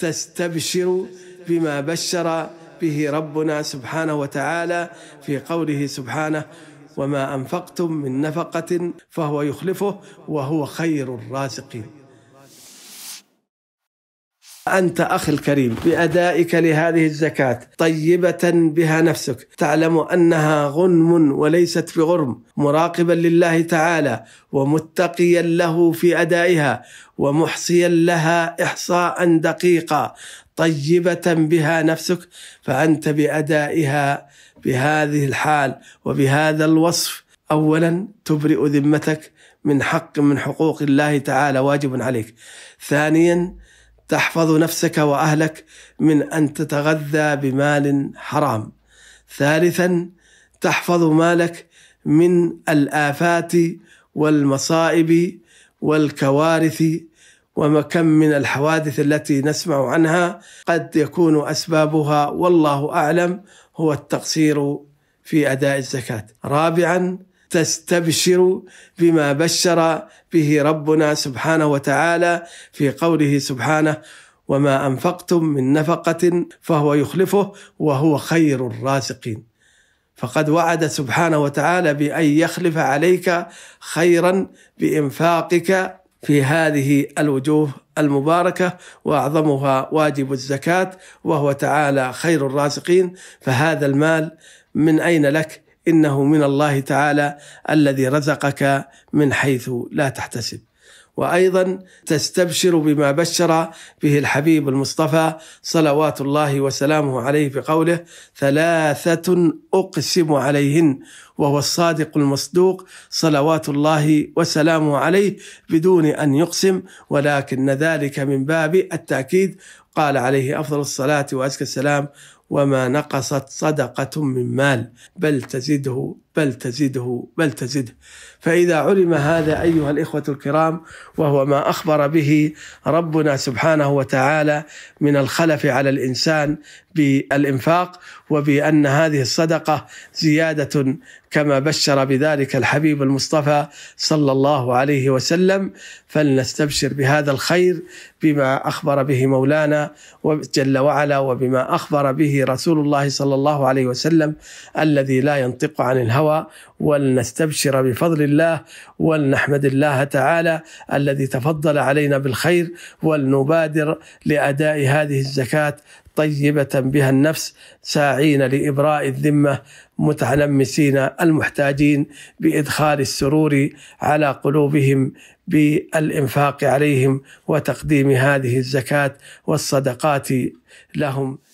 تستبشر بما بشر به ربنا سبحانه وتعالى في قوله سبحانه وما انفقتم من نفقه فهو يخلفه وهو خير الرازقين أنت أخي الكريم بأدائك لهذه الزكاة طيبة بها نفسك تعلم أنها غنم وليست بغرم مراقبا لله تعالى ومتقيا له في أدائها ومحصيا لها إحصاء دقيقا طيبة بها نفسك فأنت بأدائها بهذه الحال وبهذا الوصف أولا تبرئ ذمتك من حق من حقوق الله تعالى واجب عليك ثانيا تحفظ نفسك واهلك من ان تتغذى بمال حرام ثالثا تحفظ مالك من الافات والمصائب والكوارث وكم من الحوادث التي نسمع عنها قد يكون اسبابها والله اعلم هو التقصير في اداء الزكاه رابعا تستبشر بما بشر به ربنا سبحانه وتعالى في قوله سبحانه وما انفقتم من نفقه فهو يخلفه وهو خير الرازقين فقد وعد سبحانه وتعالى بان يخلف عليك خيرا بانفاقك في هذه الوجوه المباركه واعظمها واجب الزكاه وهو تعالى خير الرازقين فهذا المال من اين لك انه من الله تعالى الذي رزقك من حيث لا تحتسب وايضا تستبشر بما بشر به الحبيب المصطفى صلوات الله وسلامه عليه بقوله ثلاثه اقسم عليهن وهو الصادق المصدوق صلوات الله وسلامه عليه بدون ان يقسم ولكن ذلك من باب التاكيد قال عليه افضل الصلاه وازكى السلام وما نقصت صدقة من مال بل تزده بل تزده بل تزده فإذا علم هذا أيها الإخوة الكرام وهو ما أخبر به ربنا سبحانه وتعالى من الخلف على الإنسان بالإنفاق وبأن هذه الصدقة زيادة كما بشر بذلك الحبيب المصطفى صلى الله عليه وسلم فلنستبشر بهذا الخير بما اخبر به مولانا جل وعلا وبما اخبر به رسول الله صلى الله عليه وسلم الذي لا ينطق عن الهوى ولنستبشر بفضل الله ولنحمد الله تعالى الذي تفضل علينا بالخير ولنبادر لاداء هذه الزكاه طيبة بها النفس ساعين لإبراء الذمة متحمسين المحتاجين بإدخال السرور على قلوبهم بالإنفاق عليهم وتقديم هذه الزكاة والصدقات لهم